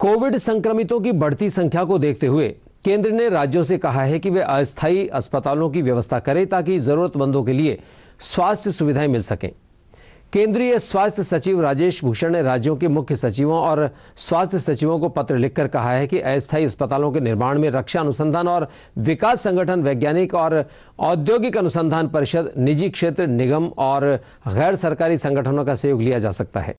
Covid संक्रमितों की बढ़ती संख्या को देखते हुए केंद्र ने राज्यों से कहा है कि वे अस्थायी अस्पतालों की व्यवस्था करें ताकि जरूरतमंदों के लिए स्वास्थ्य सुविधाएं मिल सकें केंद्रीय स्वास्थ्य सचिव राजेश भूषण ने राज्यों के मुख्य सचिवों और स्वास्थ्य सचिवों को पत्र लिखकर कहा है कि अस्थायी अस्पतालों के निर्माण में रक्षा अनुसंधान और विकास संगठन वैज्ञानिक और औद्योगिक अनुसंधान परिषद निजी क्षेत्र निगम और गैर सरकारी संगठनों का सहयोग लिया जा सकता है